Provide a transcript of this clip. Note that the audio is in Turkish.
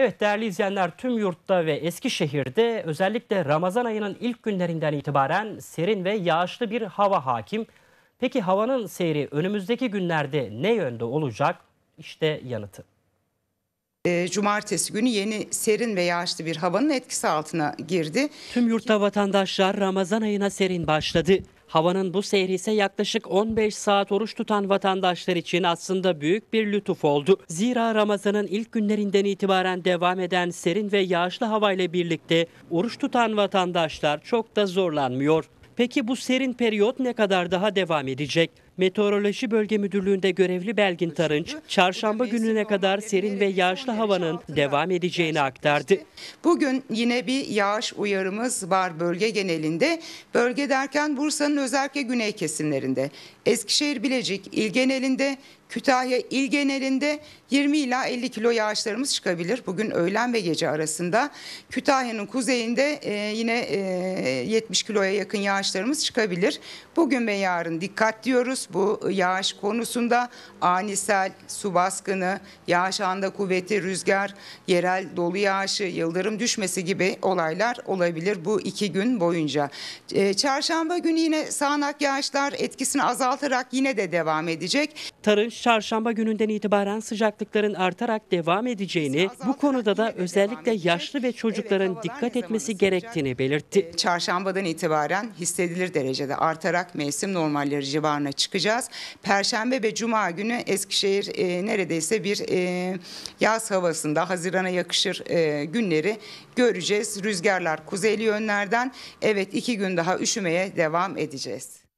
Evet değerli izleyenler tüm yurtta ve Eskişehir'de özellikle Ramazan ayının ilk günlerinden itibaren serin ve yağışlı bir hava hakim. Peki havanın seyri önümüzdeki günlerde ne yönde olacak? İşte yanıtı. Ee, cumartesi günü yeni serin ve yağışlı bir havanın etkisi altına girdi. Tüm yurtta vatandaşlar Ramazan ayına serin başladı. Havanın bu seyri ise yaklaşık 15 saat oruç tutan vatandaşlar için aslında büyük bir lütuf oldu. Zira Ramazan'ın ilk günlerinden itibaren devam eden serin ve yağışlı havayla birlikte oruç tutan vatandaşlar çok da zorlanmıyor. Peki bu serin periyot ne kadar daha devam edecek? Meteoroloji Bölge Müdürlüğü'nde görevli Belgin Tarınç, çarşamba gününe kadar serin ve yağışlı havanın devam edeceğini aktardı. Bugün yine bir yağış uyarımız var bölge genelinde. Bölge derken Bursa'nın özellikle güney kesimlerinde, Eskişehir Bilecik il genelinde, Kütahya il genelinde 20 ila 50 kilo yağışlarımız çıkabilir. Bugün öğlen ve gece arasında Kütahya'nın kuzeyinde e, yine 70 e, kiloya yakın yağışlarımız çıkabilir. Bugün ve yarın dikkat diyoruz görüyoruz. Bu yağış konusunda anisel, su baskını, yağış anda kuvveti, rüzgar, yerel dolu yağışı, yıldırım düşmesi gibi olaylar olabilir bu iki gün boyunca. Ee, çarşamba günü yine sağanak yağışlar etkisini azaltarak yine de devam edecek. Tarın çarşamba gününden itibaren sıcaklıkların artarak devam edeceğini, bu konuda da özellikle yaşlı ve çocukların evet, dikkat etmesi gerektiğini belirtti. Ee, çarşambadan itibaren hissedilir derecede artarak mevsim normalleri civarına çıkıyor çıkacağız. Perşembe ve Cuma günü Eskişehir e, neredeyse bir e, yaz havasında Haziran'a yakışır e, günleri göreceğiz. Rüzgarlar kuzeyli yönlerden evet iki gün daha üşümeye devam edeceğiz.